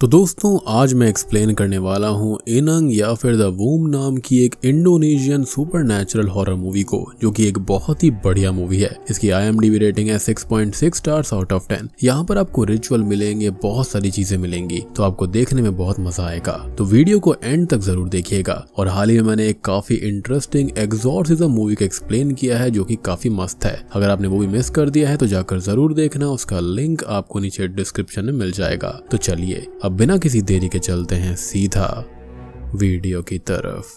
तो दोस्तों आज मैं एक्सप्लेन करने वाला हूं इनंग या फिर द वूम नाम की एक Indonesian super natural horror movie को जो कि एक बहुत ही बढ़िया मूवी है इसकी आई रेटिंग है 6.6 स्टार्स आउट ऑफ 10 यहां पर आपको रिचुअल मिलेंगे बहुत सारी चीजें मिलेंगी तो आपको देखने में बहुत मजा आएगा तो वीडियो को एंड तक जरूर देखिएगा और हाल ही में मैंने एक काफी इंटरेस्टिंग एग्जॉर्सिज्म मूवी को एक्सप्लेन किया है जो की काफी मस्त है अगर आपने मूवी मिस कर दिया है तो जाकर जरूर देखना उसका लिंक आपको नीचे डिस्क्रिप्शन में मिल जाएगा तो चलिए अब बिना किसी देरी के चलते हैं सीधा वीडियो की तरफ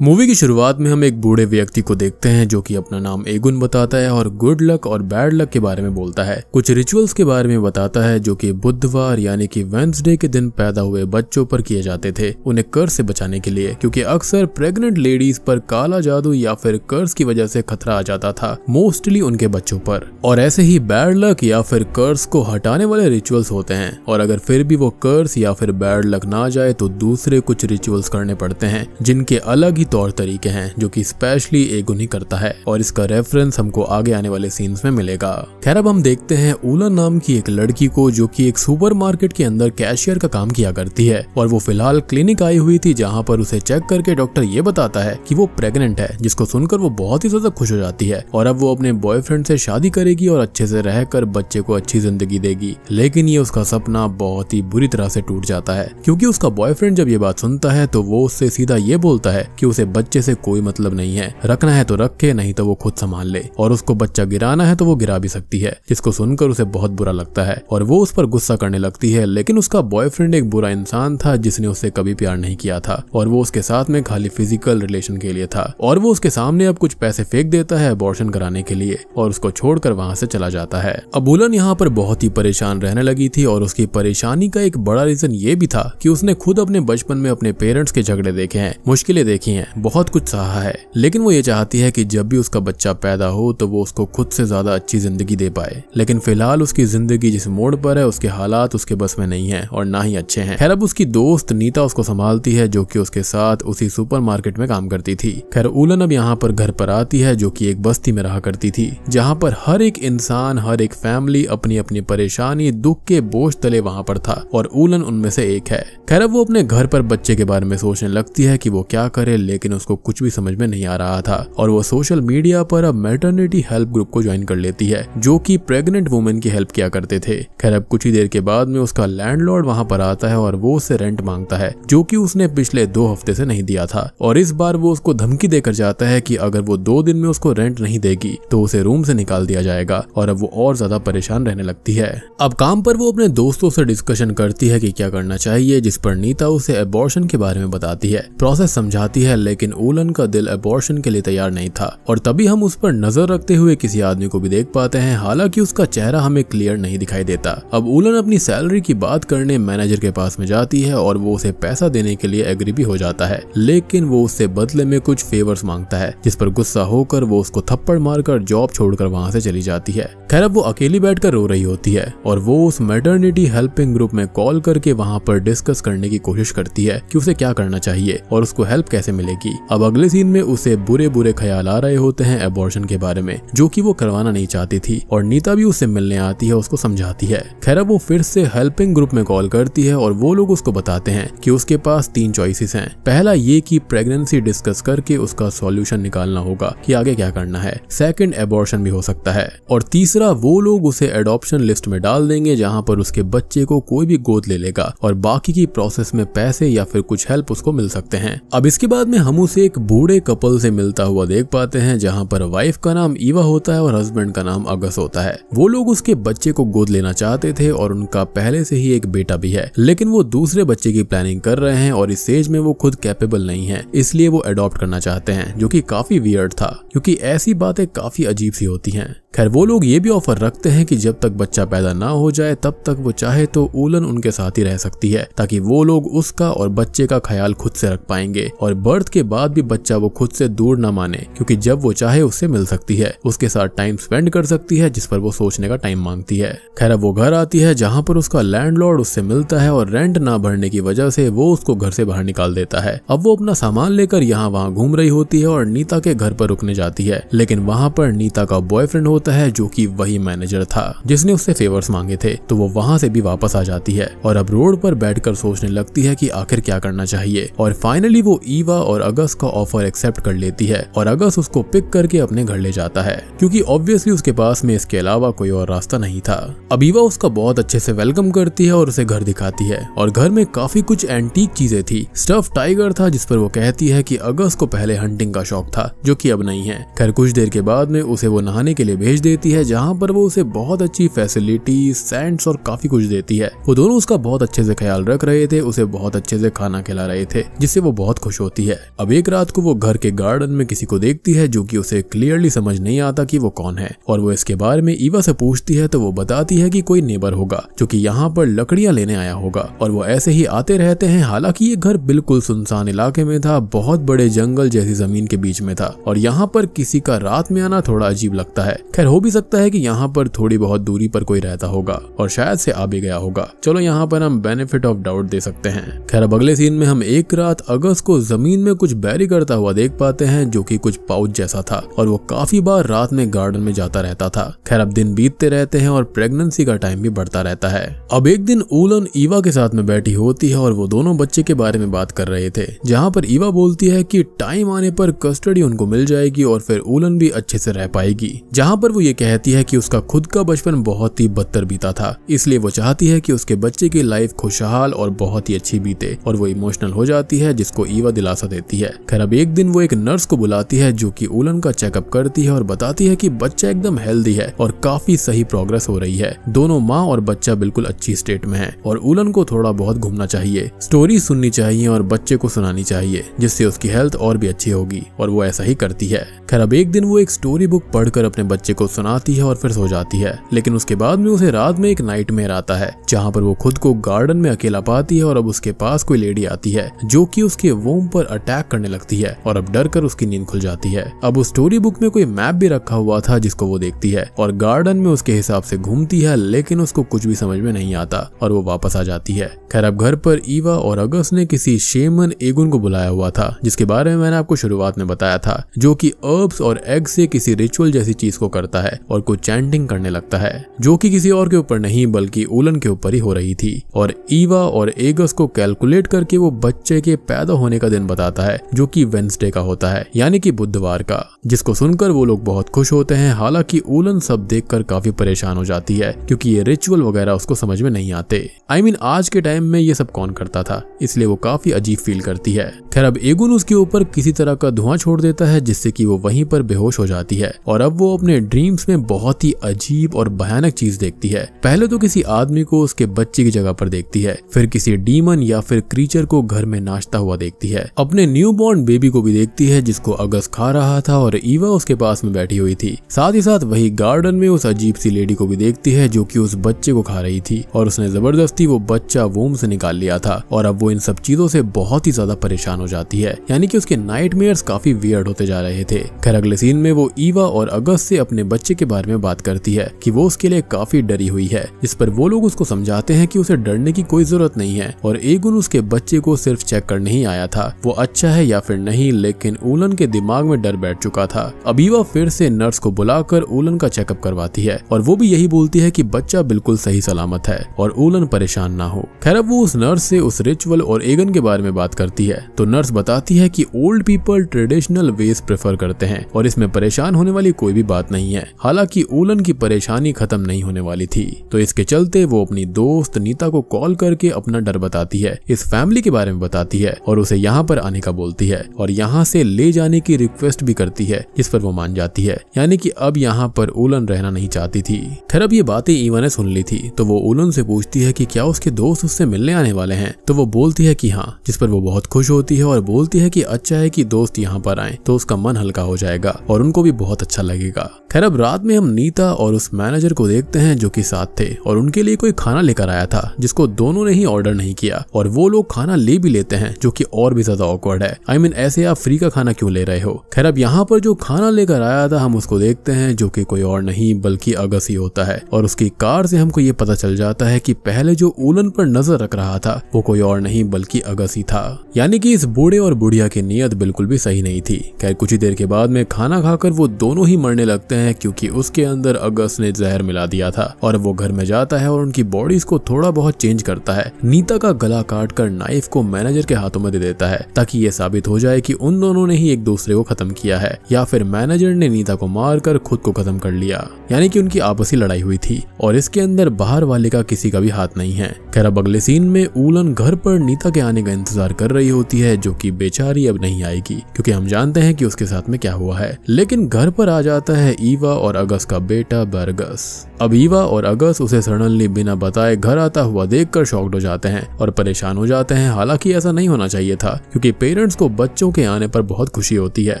मूवी की शुरुआत में हम एक बूढ़े व्यक्ति को देखते हैं जो कि अपना नाम एगुन बताता है और गुड लक और बैड लक के बारे में बोलता है कुछ रिचुअल्स के बारे में बताता है जो कि बुधवार यानी कि वेंसडे के दिन पैदा हुए बच्चों पर किए जाते थे उन्हें कर्ज से बचाने के लिए क्योंकि अक्सर प्रेग्नेंट लेडीज पर काला जादू या फिर कर्ज की वजह से खतरा आ जाता था मोस्टली उनके बच्चों पर और ऐसे ही बैड लक या फिर कर्ज को हटाने वाले रिचुअल्स होते हैं और अगर फिर भी वो कर्ज या फिर बैड लक ना जाए तो दूसरे कुछ रिचुअल्स करने पड़ते हैं जिनके अलग ही तौर तरीके हैं जो कि स्पेशली एक एगुनी करता है और इसका रेफरेंस हमको आगे आने वाले सीन्स में मिलेगा खैर अब हम देखते हैं ओला नाम की एक लड़की को जो कि एक सुपरमार्केट के अंदर कैशियर का काम किया करती है और वो फिलहाल क्लिनिक आई हुई थी जहाँ पर उसे चेक करके डॉक्टर ये बताता है की वो प्रेगनेंट है जिसको सुनकर वो बहुत ही ज्यादा खुश हो जाती है और अब वो अपने बॉयफ्रेंड से शादी करेगी और अच्छे से रहकर बच्चे को अच्छी जिंदगी देगी लेकिन ये उसका सपना बहुत ही बुरी तरह से टूट जाता है क्योंकि उसका बॉयफ्रेंड जब ये बात सुनता है तो वो उससे सीधा ये बोलता है कि उसे बच्चे से कोई मतलब नहीं है रखना है तो रखे नहीं तो वो खुद संभाल ले और उसको बच्चा गिराना है तो वो गिरा भी सकती है जिसको सुनकर उसे बहुत बुरा लगता है और वो उस पर गुस्सा करने लगती है लेकिन उसका बॉयफ्रेंड एक बुरा इंसान था जिसने उससे कभी प्यार नहीं किया था और वो उसके साथ में खाली फिजिकल रिलेशन के लिए था और वो उसके सामने अब कुछ पैसे फेंक देता है अबॉर्शन कराने के लिए और उसको छोड़कर वहां से चला जाता है अबुलन यहाँ पर बहुत ही परेशान रहने लगी थी और उसकी परेशानी का एक बड़ा रीजन ये भी था कि उसने खुद अपने बचपन में अपने पेरेंट्स के झगड़े देखे हैं मुश्किलें देखी है बहुत कुछ सहा है लेकिन वो ये चाहती है कि जब भी उसका बच्चा पैदा हो तो वो उसको खुद से ज्यादा अच्छी जिंदगी दे पाए लेकिन फिलहाल उसकी जिंदगी जिस मोड़ पर है उसके हालात उसके बस में नहीं है और ना ही अच्छे हैं खैर अब उसकी दोस्त नीता उसको संभालती है जो कि उसके साथ उसी सुपर में काम करती थी खैर उलन अब यहाँ पर घर पर आती है जो की एक बस्ती में रहा करती थी जहाँ पर हर एक इंसान हर एक फैमिली अपनी अपनी परेशानी दुख के बोझ तले वहाँ पर था और उलन उनमें से एक है खैर अब वो अपने घर पर बच्चे के बारे में सोचने लगती है कि वो क्या करे ले लेकिन उसको कुछ भी समझ में नहीं आ रहा था और वो सोशल मीडिया पर अब मेटर्निटी हेल्प ग्रुप को ज्वाइन कर लेती है जो की प्रेगनेंट वुमेन की हेल्प किया करते थे खैर अब कुछ ही देर के बाद में उसका लैंडलॉर्ड वहां पर आता है और वो उससे रेंट मांगता है जो की उसने पिछले दो हफ्ते से नहीं दिया था और इस बार वो उसको धमकी देकर जाता है कि अगर वो दो दिन में उसको रेंट नहीं देगी तो उसे रूम से निकाल दिया जाएगा और अब वो और ज्यादा परेशान रहने लगती है अब काम पर वो अपने दोस्तों से डिस्कशन करती है कि क्या करना चाहिए जिस पर नीता उसे एबॉर्शन के बारे में बताती है प्रोसेस समझाती है लेकिन ओलन का दिल अबॉर्शन के लिए तैयार नहीं था और तभी हम उस पर नजर रखते हुए किसी आदमी को भी देख पाते हैं हालांकि उसका चेहरा हमें क्लियर नहीं दिखाई देता अब ओलन अपनी सैलरी की बात करने मैनेजर के पास में जाती है और वो उसे पैसा देने के लिए एग्री भी हो जाता है लेकिन वो उससे बदले में कुछ फेवर्स मांगता है जिस पर गुस्सा होकर वो उसको थप्पड़ मारकर जॉब छोड़कर वहाँ से चली जाती है खैर अब वो अकेली बैठकर रो रही होती है और वो उस मेटर्निटी हेल्पिंग ग्रुप में कॉल करके वहाँ पर डिस्कस करने की कोशिश करती है कि उसे क्या करना चाहिए और उसको हेल्प कैसे मिलेगी जाएगी अब अगले सीन में उसे बुरे बुरे ख्याल आ रहे होते हैं एबॉर्शन के बारे में जो की वो करवाना नहीं चाहती थी और नीता भी उसे मिलने आती है उसको समझाती है खैर वो फिर से हेल्पिंग ग्रुप में कॉल करती है और वो लोग उसको बताते हैं कि उसके पास तीन चॉइसेस हैं पहला ये कि प्रेगनेंसी डिस्कस करके उसका सॉल्यूशन निकालना होगा कि आगे क्या करना है सेकंड एबॉर्शन भी हो सकता है और तीसरा वो लोग उसे एडॉप्शन लिस्ट में डाल देंगे जहाँ पर उसके बच्चे को कोई भी गोद ले लेगा और बाकी की प्रोसेस में पैसे या फिर कुछ हेल्प उसको मिल सकते हैं अब इसके बाद में में हम उसे एक बूढ़े कपल से मिलता हुआ देख पाते हैं जहाँ पर वाइफ का नाम ईवा होता है और हस्बैंड का नाम अगस होता है वो लोग उसके बच्चे को गोद लेना चाहते थे और उनका पहले से ही एक बेटा भी है लेकिन वो दूसरे बच्चे की प्लानिंग कर रहे हैं और इस एज में वो खुद कैपेबल नहीं है इसलिए वो अडॉप्ट करना चाहते हैं जो की काफी वियर्ड था क्योंकि ऐसी बातें काफी अजीब सी होती है खैर वो लोग ये भी ऑफर रखते हैं कि जब तक बच्चा पैदा ना हो जाए तब तक वो चाहे तो उलन उनके साथ ही रह सकती है ताकि वो लोग उसका और बच्चे का ख्याल खुद से रख पाएंगे और बर्थ मौत के बाद भी बच्चा वो खुद से दूर न माने क्योंकि जब वो चाहे उससे मिल सकती है उसके साथ टाइम स्पेंड कर सकती है जिस पर वो सोचने का टाइम मांगती है खैर वो घर आती है जहाँ पर उसका लैंडलॉर्ड उससे मिलता है और रेंट ना भरने की वजह से वो उसको घर से बाहर निकाल देता है अब वो अपना सामान लेकर यहाँ वहाँ घूम रही होती है और नीता के घर पर रुकने जाती है लेकिन वहाँ पर नीता का बॉयफ्रेंड होता है जो की वही मैनेजर था जिसने उससे फेवर्स मांगे थे तो वो वहाँ से भी वापस आ जाती है और अब रोड पर बैठकर सोचने लगती है की आखिर क्या करना चाहिए और फाइनली वो ईवा और और अगस्त का ऑफर एक्सेप्ट कर लेती है और अगस्त उसको पिक करके अपने घर ले जाता है क्योंकि ऑब्वियसली उसके पास में इसके अलावा कोई और रास्ता नहीं था अबीवा उसका बहुत अच्छे से वेलकम करती है और उसे घर दिखाती है और घर में काफी कुछ एंटीक चीजें थी स्टफ टाइगर था जिस पर वो कहती है की अगस्त को पहले हंटिंग का शौक था जो की अब नहीं है खैर कुछ देर के बाद में उसे वो नहाने के लिए भेज देती है जहाँ पर वो उसे बहुत अच्छी फैसिलिटी सेंट्स और काफी कुछ देती है वो दोनों उसका बहुत अच्छे से ख्याल रख रहे थे उसे बहुत अच्छे से खाना खिला रहे थे जिससे वो बहुत खुश होती है है अब एक रात को वो घर के गार्डन में किसी को देखती है जो कि उसे क्लियरली समझ नहीं आता कि वो कौन है और वो इसके बारे में ईवा से पूछती है तो वो बताती है कि कोई नेबर होगा जो कि यहाँ पर लकड़िया लेने आया होगा और वो ऐसे ही आते रहते हैं हालांकि ये घर बिल्कुल सुनसान इलाके में था बहुत बड़े जंगल जैसी जमीन के बीच में था और यहाँ पर किसी का रात में आना थोड़ा अजीब लगता है खैर हो भी सकता है कि यहाँ पर थोड़ी बहुत दूरी पर कोई रहता होगा और शायद से आ भी गया होगा चलो यहाँ पर हम बेनिफिट ऑफ डाउट दे सकते हैं खैर अब अगले सीन में हम एक रात अगस्त को जमीन में कुछ बैरी करता हुआ देख पाते हैं जो की कुछ पाउच जैसा था और वो काफी बार रात में गार्डन में जाता रहता था खैर अब दिन बीतते रहते हैं और प्रेगनेंसी का टाइम भी बढ़ता रहता है अब एक दिन ऊलन ईवा के साथ में बैठी होती है और वो दोनों बच्चे के बारे में बात कर रहे थे जहाँ पर ईवा बोलती है कि टाइम आने पर कस्टडी उनको मिल जाएगी और फिर ऊलन भी अच्छे से रह पाएगी जहाँ पर वो ये कहती है कि उसका खुद का बचपन बहुत ही बदतर बीता था इसलिए वो चाहती है कि उसके बच्चे की लाइफ खुशहाल और बहुत ही अच्छी बीते और वो इमोशनल हो जाती है जिसको ईवा दिलासा देती देती है खैर अब एक दिन वो एक नर्स को बुलाती है जो की ओलन का चेकअप करती है और बताती है की बच्चा एकदम हेल्दी है और काफी सही प्रोग्रेस हो रही है दोनों माँ और बच्चा बिल्कुल अच्छी स्टेट में है और ओलन को थोड़ा बहुत घूमना चाहिए स्टोरी सुननी चाहिए और बच्चे को सुनानी चाहिए जिससे उसकी हेल्थ और भी अच्छी होगी और वो ऐसा ही करती है खैर अब एक दिन वो एक स्टोरी बुक पढ़कर अपने बच्चे को सुनाती है और फिर सो जाती है लेकिन उसके बाद में उसे रात में एक नाइट मेयर आता है जहाँ पर वो खुद को गार्डन में अकेला पाती है और अब उसके पास कोई लेडी आती है जो की उसके वोम पर अटैक अटैक करने लगती है और अब डर कर उसकी नींद खुल जाती है अब उस स्टोरी बुक में कोई मैप भी रखा हुआ था जिसको वो देखती है और गार्डन में उसके हिसाब से घूमती है लेकिन उसको कुछ भी समझ में नहीं आता और वो वापस आ जाती है खैर अब घर पर ईवा और अगस्त ने किसी शेमन एगुन को बुलाया हुआ था जिसके बारे में मैंने आपको शुरुआत में बताया था जो कि अर्ब्स और एग से किसी रिचुअल जैसी चीज को करता है और कुछ चैंटिंग करने लगता है जो कि किसी और के ऊपर नहीं बल्कि ओलन के ऊपर ही हो रही थी और ईवा और एगस को कैलकुलेट करके वो बच्चे के पैदा होने का दिन बताता है जो कि वेंसडे का होता है यानी कि बुधवार का जिसको सुनकर वो लोग बहुत खुश होते हैं हालांकि ओलन सब देखकर काफी परेशान हो जाती है क्योंकि ये रिचुअल वगैरह उसको समझ में नहीं आते आई I मीन mean, आज के टाइम में ये सब कौन करता था इसलिए वो काफी अजीब फील करती है खैर अब एगुन उसके ऊपर किसी तरह का धुआं छोड़ देता है जिससे कि वो वहीं पर बेहोश हो जाती है और अब वो अपने ड्रीम्स में बहुत ही अजीब और भयानक चीज देखती है पहले तो किसी आदमी को उसके बच्चे की जगह पर देखती है फिर किसी डीमन या फिर क्रीचर को घर में नाचता हुआ देखती है अपने न्यू बॉर्न बेबी को भी देखती है जिसको अगस्त खा रहा था और ईवा उसके पास में बैठी हुई थी साथ ही साथ वही गार्डन में उस अजीब सी लेडी को भी देखती है जो की उस बच्चे को खा रही थी और उसने जबरदस्ती वो बच्चा वोम से निकाल लिया था और अब वो इन सब चीजों से बहुत ही ज्यादा परेशान हो हो जाती है यानी कि उसके नाइट काफी वियर्ड होते जा रहे थे खैर अगले सीन में वो ईवा और अगस्त से अपने बच्चे के बारे में बात करती है कि वो उसके लिए काफी डरी हुई है इस पर वो लोग उसको समझाते हैं कि उसे डरने की कोई जरूरत नहीं है और एगुन उसके बच्चे को सिर्फ चेक करने ही आया था वो अच्छा है या फिर नहीं लेकिन ओलन के दिमाग में डर बैठ चुका था अब ईवा फिर से नर्स को बुलाकर ओलन का चेकअप करवाती है और वो भी यही बोलती है की बच्चा बिल्कुल सही सलामत है और ओलन परेशान ना हो खैर अब वो उस नर्स से उस रिचुअल और एगन के बारे में बात करती है तो नर्स बताती है कि old people traditional ways prefer करते हैं और इसमें परेशान होने वाली कोई भी बात नहीं है हालांकि ओलन की परेशानी खत्म नहीं होने वाली थी तो इसके चलते वो अपनी दोस्त नीता को कॉल करके अपना डर बताती है इस फैमिली के बारे में बताती है और उसे यहाँ पर आने का बोलती है और यहाँ से ले जाने की रिक्वेस्ट भी करती है जिस पर वो मान जाती है यानी कि अब यहाँ पर ओलन रहना नहीं चाहती थी खैर अब ये बातें ईवा ने सुन ली थी तो वो ओलन से पूछती है कि क्या उसके दोस्त उससे मिलने आने वाले हैं तो वो बोलती है कि हाँ जिस पर वो बहुत खुश होती है और बोलती है कि अच्छा है कि दोस्त यहाँ पर आए तो उसका मन हल्का हो जाएगा और उनको भी बहुत अच्छा लगेगा खैर अब रात में हम नीता और उस मैनेजर को देखते हैं जो कि साथ थे और उनके लिए कोई खाना लेकर आया था जिसको दोनों ने ही ऑर्डर नहीं किया और वो लोग खाना ले भी लेते हैं जो की और भी ज्यादा ऑकवर्ड है आई I मीन mean, ऐसे आप फ्री का खाना क्यों ले रहे हो खैर अब यहाँ पर जो खाना लेकर आया था हम उसको देखते हैं जो की कोई और नहीं बल्कि अगस ही होता है और उसकी कार से हमको ये पता चल जाता है की पहले जो ओलन पर नजर रख रहा था वो कोई और नहीं बल्कि अगस ही था यानी कि इस बूढ़े और बुढ़िया की नीयत बिल्कुल भी सही नहीं थी खैर कुछ ही देर के बाद में खाना खाकर वो दोनों ही मरने लगते हैं क्योंकि उसके अंदर अगस्त ने जहर मिला दिया था और वो घर में जाता है और उनकी बॉडीज को थोड़ा बहुत चेंज करता है नीता का गला काट कर नाइफ को मैनेजर के हाथों में दे देता है ताकि ये साबित हो जाए की उन दोनों ने ही एक दूसरे को खत्म किया है या फिर मैनेजर ने नीता को मार कर खुद को खत्म कर लिया यानी की उनकी आपसी लड़ाई हुई थी और इसके अंदर बाहर वाले का किसी का भी हाथ नहीं है खैर अब अगले सीन में उलन घर पर नीता के आने का इंतजार कर रही होती है है जो कि बेचारी अब नहीं आएगी क्योंकि हम जानते हैं कि उसके साथ में क्या हुआ है लेकिन घर पर आ जाता है ईवा और अगस का बेटा बर्गस अब ईवा और अगस उसे सडनली बिना बताए घर आता हुआ देख कर हो जाते हैं और परेशान हो जाते हैं हालांकि ऐसा नहीं होना चाहिए था क्योंकि पेरेंट्स को बच्चों के आने पर बहुत खुशी होती है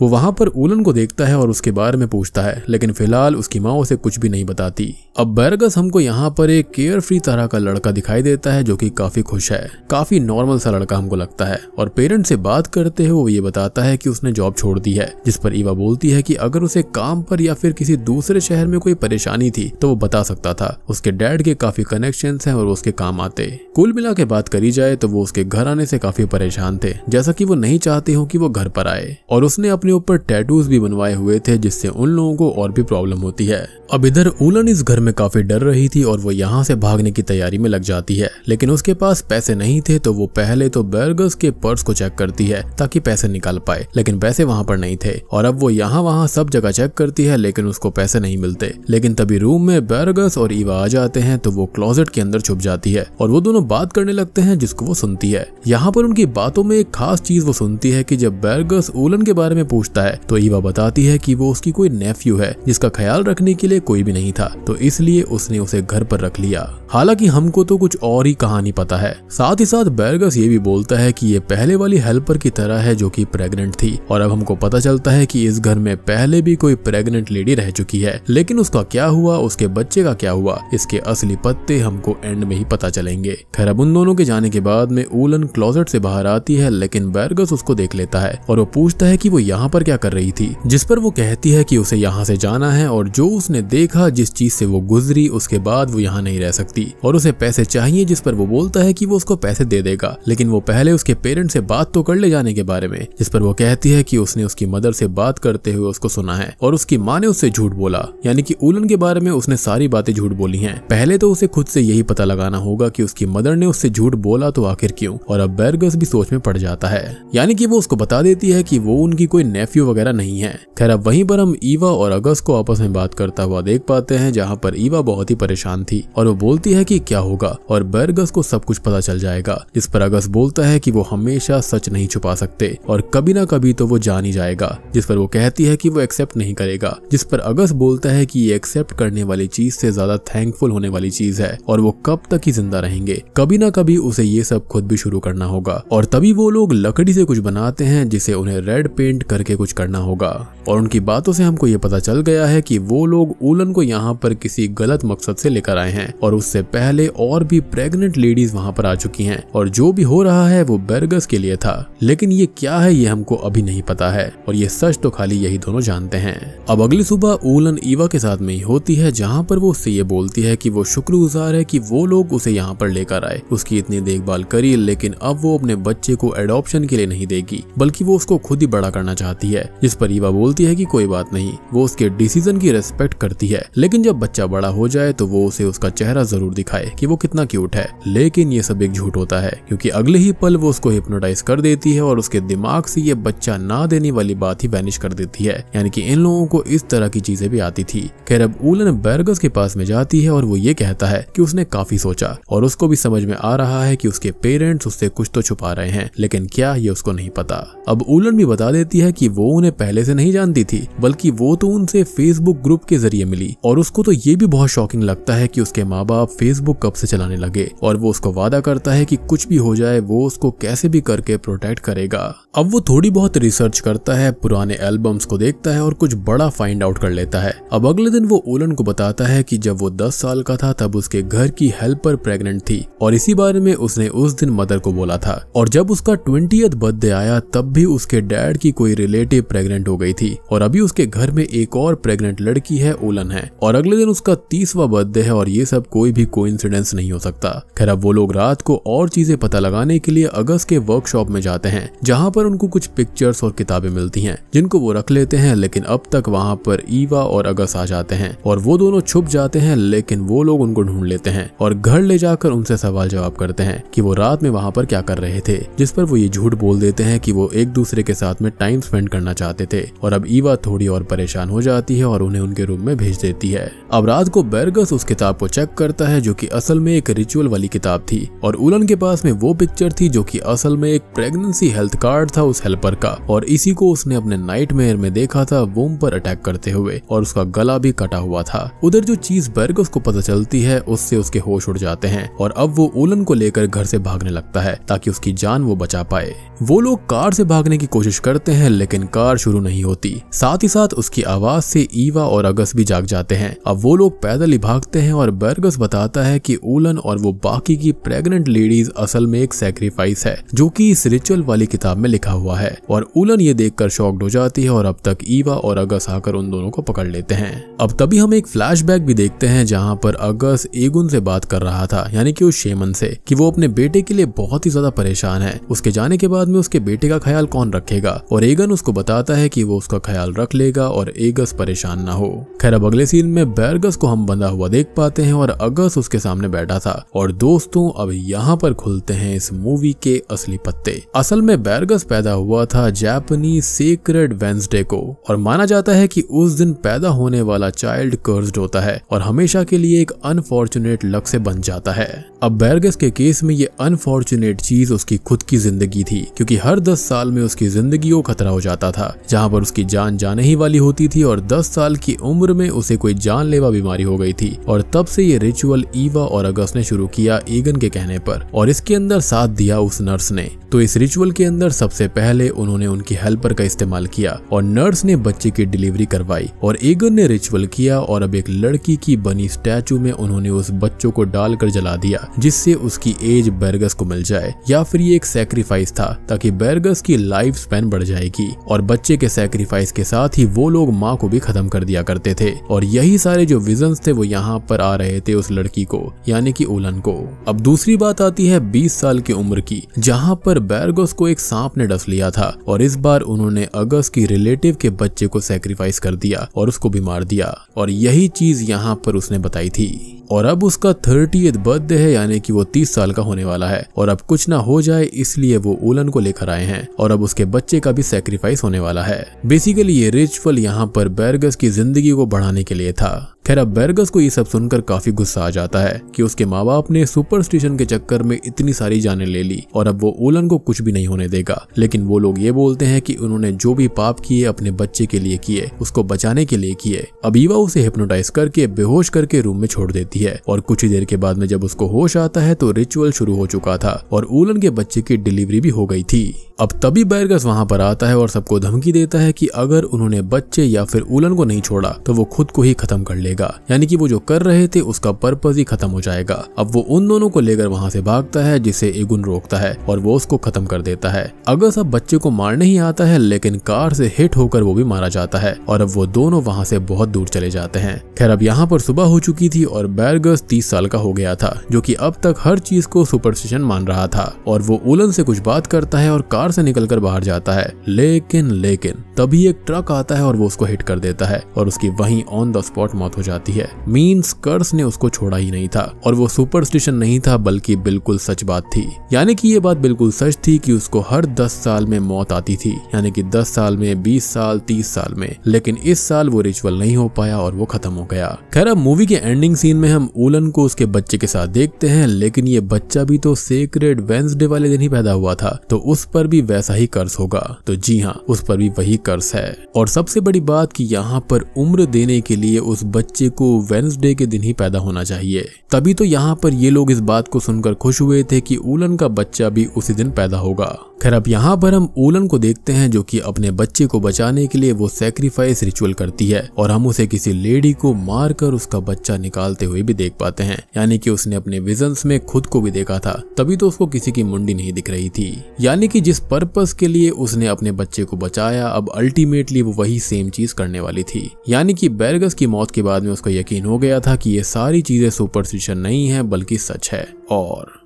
वो वहां पर उलन को देखता है और उसके बारे में पूछता है लेकिन फिलहाल उसकी माँ उसे कुछ भी नहीं बताती अब बैरगस हमको यहाँ पर एक केयर फ्री तरह का लड़का दिखाई देता है जो कि काफी खुश है काफी नॉर्मल सा लड़का हमको लगता है और पेरेंट्स एरन से बात करते हुए वो ये बताता है कि उसने जॉब छोड़ दी है जिस पर ईवा बोलती है कि अगर उसे काम पर या फिर किसी दूसरे शहर में कोई परेशानी थी तो वो बता सकता था उसके डैड के काफी कनेक्शन है और उसके काम आते कुल मिला के बात करी जाए तो वो उसके घर आने से काफी परेशान थे जैसा की वो नहीं चाहते हो की वो घर पर आए और उसने अपने ऊपर टैटूज भी बनवाए हुए थे जिससे उन लोगों को और भी प्रॉब्लम होती है अब इधर उलन इस घर में काफी डर रही थी और वो यहाँ से भागने की तैयारी में लग जाती है लेकिन उसके पास पैसे नहीं थे तो वो पहले तो बर्गर्स के पर्स को चेक करती है ताकि पैसे निकाल पाए लेकिन पैसे वहाँ पर नहीं थे और अब वो यहाँ वहाँ सब जगह चेक करती है लेकिन उसको पैसे नहीं मिलते लेकिन तभी रूम में बैरगस और ईवा आ जाते हैं तो वो क्लोजेट के अंदर छुप जाती है और वो दोनों बात करने लगते हैं जिसको वो सुनती है यहाँ पर उनकी बातों में एक खास चीज वो सुनती है की जब बैरगस ओलन के बारे में पूछता है तो ईवा बताती है की वो उसकी कोई नेफ्यू है जिसका ख्याल रखने के लिए कोई भी नहीं था तो इसलिए उसने उसे घर पर रख लिया हालांकि हमको तो कुछ और ही कहानी पता है साथ ही साथ बैरगस ये भी बोलता है की ये पहले वाली वाली हेल्पर की तरह है जो कि प्रेग्नेंट थी और अब हमको पता चलता है कि इस घर में पहले भी कोई प्रेग्नेंट लेडी रह चुकी है लेकिन उसका क्या हुआ उसके बच्चे का क्या हुआ इसके असली पत्ते हमको एंड में ही पता चलेंगे खैर अब उन दोनों के जाने के बाद में ओलन क्लोजेट से बाहर आती है लेकिन बैरगस उसको देख लेता है और वो पूछता है कि वो यहाँ पर क्या कर रही थी जिस पर वो कहती है कि उसे यहाँ से जाना है और जो उसने देखा जिस चीज से वो गुजरी उसके बाद वो यहाँ नहीं रह सकती और उसे पैसे चाहिए जिस पर वो बोलता है की वो उसको पैसे दे देगा लेकिन वो पहले उसके पेरेंट से बात बात तो कर ले जाने के बारे में जिस पर वो कहती है कि उसने उसकी मदर से बात करते हुए उसको सुना है और उसकी माँ ने उससे झूठ बोला यानी कि उलन के बारे में उसने सारी बातें झूठ बोली हैं पहले तो उसे खुद से यही पता लगाना होगा कि उसकी मदर ने उससे झूठ बोला तो आखिर क्यों और अब बैरगस भी सोच में पड़ जाता है यानी कि वो उसको बता देती है कि वो उनकी कोई नेफ्यू वगैरह नहीं है खैर अब वहीं पर हम ईवा और अगस को आपस में बात करता हुआ देख पाते हैं जहाँ पर ईवा बहुत ही परेशान थी और वो बोलती है की क्या होगा और बैरगस को सब कुछ पता चल जाएगा जिस पर अगस बोलता है की वो हमेशा सच नहीं छुपा सकते और कभी ना कभी तो वो जान ही जाएगा जिस पर वो कहती है कि वो एक्सेप्ट नहीं करेगा जिस पर अगस्त बोलता है कि ये एक्सेप्ट करने वाली चीज से ज्यादा थैंकफुल होने वाली चीज है और वो कब तक ही जिंदा रहेंगे कभी ना कभी उसे ये सब खुद भी शुरू करना होगा और तभी वो लोग लकड़ी से कुछ बनाते हैं जिसे उन्हें रेड पेंट करके कुछ करना होगा और उनकी बातों से हमको ये पता चल गया है कि वो लोग उलन को यहाँ पर किसी गलत मकसद से लेकर आए हैं और उससे पहले और भी प्रेग्नेंट लेडीज वहाँ पर आ चुकी हैं और जो भी हो रहा है वो बर्गस के लिए था लेकिन ये क्या है ये हमको अभी नहीं पता है और ये सच तो खाली यही दोनों जानते हैं अब अगली सुबह ओलन ईवा के साथ में ही होती है जहाँ पर वो उससे ये बोलती है की वो शुक्रगुजार है की वो लोग उसे यहाँ पर लेकर आए उसकी इतनी देखभाल करी लेकिन अब वो अपने बच्चे को एडोप्शन के लिए नहीं देगी बल्कि वो उसको खुद ही बड़ा करना चाहती है जिस पर ईवा बोलती है की कोई बात नहीं वो उसके डिसीजन की रेस्पेक्ट करती है लेकिन जब बच्चा बड़ा हो जाए तो वो उसे उसका चेहरा जरूर दिखाए कि वो कितना क्यूट है लेकिन ये सब एक झूठ होता है क्योंकि अगले ही पल वो उसको हिप्नोटाइज वैनिश कर देती है और उसके दिमाग से ये बच्चा ना देने वाली बात ही वैनिश कर देती है यानी कि इन लोगों को इस तरह की चीजें भी आती थी खैर अब उलन बैरगस के पास में जाती है और वो ये कहता है कि उसने काफी सोचा और उसको भी समझ में आ रहा है कि उसके पेरेंट्स उससे कुछ तो छुपा रहे हैं लेकिन क्या ये उसको नहीं पता अब उलन भी बता देती है कि वो उन्हें पहले से नहीं जानती थी बल्कि वो तो उनसे फेसबुक ग्रुप के जरिए मिली और उसको तो ये भी बहुत शॉकिंग लगता है कि उसके माँ बाप फेसबुक कब से चलाने लगे और वो उसको वादा करता है कि कुछ भी हो जाए वो उसको कैसे भी करके के प्रोटेक्ट करेगा अब वो थोड़ी बहुत रिसर्च करता है पुराने एल्बम्स को देखता है और कुछ बड़ा फाइंड आउट कर लेता है अब अगले दिन वो ओलन को बताता है कि जब वो 10 साल का था तब उसके घर की हेल्पर प्रेग्नेंट थी और इसी बारे में उसने उस दिन मदर को बोला था और जब उसका ट्वेंटी बर्थडे आया तब भी उसके डैड की कोई रिलेटिव प्रेग्नेंट हो गई थी और अभी उसके घर में एक और प्रेग्नेंट लड़की है ओलन है और अगले दिन उसका तीसवा बर्थडे है और ये सब कोई भी कोई नहीं हो सकता खैर अब वो लोग रात को और चीजें पता लगाने के लिए अगस्त के वर्कशॉप शॉप में जाते हैं जहाँ पर उनको कुछ पिक्चर्स और किताबें मिलती हैं जिनको वो रख लेते हैं लेकिन अब तक वहाँ पर ईवा और अगस आ जाते हैं और वो दोनों छुप जाते हैं लेकिन वो लोग उनको ढूंढ लेते हैं और घर ले जाकर उनसे सवाल जवाब करते हैं कि वो रात में वहाँ पर क्या कर रहे थे जिस पर वो ये झूठ बोल देते हैं कि वो एक दूसरे के साथ में टाइम स्पेंड करना चाहते थे और अब ईवा थोड़ी और परेशान हो जाती है और उन्हें उनके रूम में भेज देती है अब रात को बैरगस उस किताब को चेक करता है जो की असल में एक रिचुअल वाली किताब थी और उलन के पास में वो पिक्चर थी जो की असल में एक प्रेगनेंसी हेल्थ कार्ड था उस हेल्पर का और इसी को उसने अपने नाइट में देखा था वोम पर अटैक करते हुए और उसका गला भी कटा हुआ था उधर जो चीज बर्ग उसको पता चलती है उससे उसके होश उड़ जाते हैं और अब वो ओलन को लेकर घर से भागने लगता है ताकि उसकी जान वो बचा पाए वो लोग कार से भागने की कोशिश करते हैं लेकिन कार शुरू नहीं होती साथ ही साथ उसकी आवाज से ईवा और अगस भी जाग जाते हैं अब वो लोग पैदल ही भागते हैं और बर्गस बताता है कि ओलन और वो बाकी की प्रेग्नेंट लेडीज असल में एक सेक्रीफाइस है जो कि इस रिचुअल वाली किताब में लिखा हुआ है और उलन ये देखकर शॉक्ड हो जाती है और अब तक ईवा और अगस आकर उन दोनों को पकड़ लेते हैं अब तभी हम एक फ्लैश भी देखते हैं जहाँ पर अगस एगुन से बात कर रहा था यानी कि उस शेमन से कि वो अपने बेटे के लिए बहुत ही ज्यादा परेशान है उसके जाने के बाद में उसके बेटे का ख्याल कौन रखेगा और एगन उसको बताता है कि वो उसका ख्याल रख लेगा और एगस परेशान ना हो खैर अब अगले सीन में बैरगस को हम बंधा हुआ देख पाते हैं और अगस उसके सामने बैठा था और दोस्तों अब यहाँ पर खुलते हैं इस मूवी के असली पत्ते से असल में बैरगस पैदा हुआ था जापानी सीक्रेट वेंसडे को और माना जाता है कि उस दिन पैदा होने वाला चाइल्ड कर्ज होता है और हमेशा के लिए एक अनफॉर्चुनेट लक से बन जाता है अब बैरगस के केस में ये अनफॉर्चुनेट चीज उसकी खुद की जिंदगी थी क्योंकि हर 10 साल में उसकी जिंदगी को खतरा हो जाता था जहाँ पर उसकी जान जाने ही वाली होती थी और 10 साल की उम्र में उसे कोई जानलेवा बीमारी हो गई थी और तब से ये रिचुअल ईवा और अगस्त ने शुरू किया ईगन के कहने पर और इसके अंदर साथ दिया उस नर्स ने तो इस रिचुअल के अंदर सबसे पहले उन्होंने उनकी हेल्पर का इस्तेमाल किया और नर्स ने बच्चे की डिलीवरी करवाई और एगन ने रिचुअल किया और अब एक लड़की की बनी स्टैचू में उन्होंने उस बच्चों को डालकर जला दिया जिससे उसकी एज बैरगस को मिल जाए या फिर ये एक सेक्रीफाइस था ताकि बैरगस की लाइफ स्पेन बढ़ जाएगी और बच्चे के सेक्रीफाइस के साथ ही वो लोग माँ को भी खत्म कर दिया करते थे और यही सारे जो विजन थे वो यहाँ पर आ रहे थे उस लड़की को यानी की ओलन को अब दूसरी बात आती है बीस साल की उम्र की जहाँ पर बैरगस को एक सांप ने डस लिया था और इस बार उन्होंने अगस की रिलेटिव के बच्चे को सेक्रीफाइस कर दिया और उसको भी मार दिया और यही चीज यहाँ पर उसने बताई थी और अब उसका थर्टी बर्थडे है यानी कि वो तीस साल का होने वाला है और अब कुछ ना हो जाए इसलिए वो ओलन को लेकर आए हैं और अब उसके बच्चे का भी सेक्रीफाइस होने वाला है बेसिकली ये रिचुअल यहाँ पर बैरगस की जिंदगी को बढ़ाने के लिए था खैर अब बैरगस को ये सब सुनकर काफी गुस्सा आ जाता है कि उसके माँ बाप ने सुपर स्टेशन के चक्कर में इतनी सारी जानें ले ली और अब वो ओलन को कुछ भी नहीं होने देगा लेकिन वो लोग ये बोलते हैं कि उन्होंने जो भी पाप किए अपने बच्चे के लिए किए उसको बचाने के लिए किए अबीवा उसे हिप्नोटाइज करके बेहोश करके रूम में छोड़ देती है और कुछ ही देर के बाद में जब उसको होश आता है तो रिचुअल शुरू हो चुका था और ओलन के बच्चे की डिलीवरी भी हो गई थी अब तभी बैरगस वहां पर आता है और सबको धमकी देता है कि अगर उन्होंने बच्चे या फिर ओलन को नहीं छोड़ा तो वो खुद को ही खत्म कर ले जाएगा यानी कि वो जो कर रहे थे उसका पर्पज ही खत्म हो जाएगा अब वो उन दोनों को लेकर वहाँ से भागता है जिसे एगुन रोकता है और वो उसको खत्म कर देता है अगर सब बच्चे को मारने ही आता है लेकिन कार से हिट होकर वो भी मारा जाता है और अब वो दोनों वहाँ से बहुत दूर चले जाते हैं खैर अब यहाँ पर सुबह हो चुकी थी और बैरगस तीस साल का हो गया था जो की अब तक हर चीज को सुपरस्टिशन मान रहा था और वो उलन से कुछ बात करता है और कार से निकलकर बाहर जाता है लेकिन लेकिन तभी एक ट्रक आता है और वो उसको हिट कर देता है और उसकी वही ऑन द स्पॉट मौत हो जाती है मीन्स कर्स ने उसको छोड़ा ही नहीं था और वो सुपरस्टिशन नहीं था बल्कि बिल्कुल सच बात थी यानी कि ये बात बिल्कुल सच थी कि उसको हर दस साल में मौत आती थी यानी कि दस साल में बीस साल तीस साल में लेकिन इस साल वो रिचुअल नहीं हो पाया और वो खत्म हो गया खैर अब मूवी के एंडिंग सीन में हम ओलन को उसके बच्चे के साथ देखते हैं लेकिन ये बच्चा भी तो सीक्रेट वेंसडे वाले दिन ही पैदा हुआ था तो उस पर भी वैसा ही कर्ज होगा तो जी हाँ उस पर भी वही कर्ज है और सबसे बड़ी बात की यहाँ पर उम्र देने के लिए उस बच्चे बच्चे को वेन्सडे के दिन ही पैदा होना चाहिए तभी तो यहाँ पर ये लोग इस बात को सुनकर खुश हुए थे कि उलन का बच्चा भी उसी दिन पैदा होगा खैर अब यहाँ पर हम ओलन को देखते हैं जो कि अपने बच्चे को बचाने के लिए वो सेक्रीफाइस रिचुअल करती है और हम उसे किसी लेडी को मार कर उसका बच्चा निकालते हुए भी देख पाते हैं यानी कि उसने अपने विजन्स में खुद को भी देखा था तभी तो उसको किसी की मुंडी नहीं दिख रही थी यानी कि जिस पर्पज के लिए उसने अपने बच्चे को बचाया अब अल्टीमेटली वो वही सेम चीज करने वाली थी यानी कि बैरगस की मौत के बाद में उसको यकीन हो गया था कि ये सारी चीजें सुपरस्टिशन नहीं है बल्कि सच है और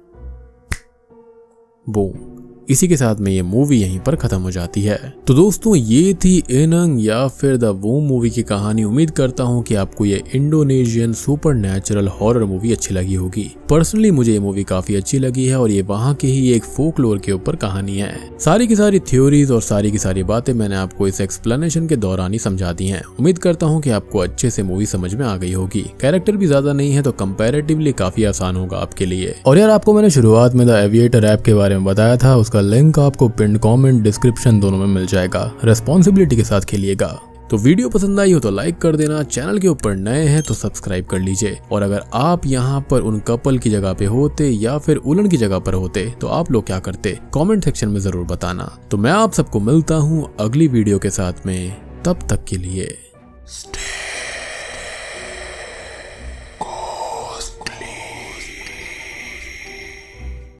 बो इसी के साथ में ये मूवी यहीं पर खत्म हो जाती है तो दोस्तों ये थी एनंग या फिर द वो मूवी की कहानी उम्मीद करता हूँ कि आपको ये Indonesian super natural horror movie अच्छी लगी होगी पर्सनली मुझे ये मूवी काफी अच्छी लगी है और ये वहाँ की ही एक फोक के ऊपर कहानी है सारी की सारी थ्योरीज और सारी की सारी बातें मैंने आपको इस एक्सप्लेनेशन के दौरान ही समझा दी है उम्मीद करता हूँ की आपको अच्छे से मूवी समझ में आ गई होगी कैरेक्टर भी ज्यादा नहीं है तो कंपेरेटिवली काफी आसान होगा आपके लिए और यार आपको मैंने शुरुआत में द एविएटर ऐप के बारे में बताया था उसका का लिंक आपको पिंड कमेंट डिस्क्रिप्शन दोनों में मिल जाएगा रेस्पॉन्सिबिलिटी के साथ खेलिएगा तो वीडियो पसंद आई हो तो लाइक कर देना चैनल के ऊपर नए हैं तो सब्सक्राइब कर लीजिए और अगर आप यहाँ पर उन कपल की जगह पे होते या फिर उलन की जगह पर होते तो आप लोग क्या करते कमेंट सेक्शन में जरूर बताना तो मैं आप सबको मिलता हूँ अगली वीडियो के साथ में तब तक के लिए स्टे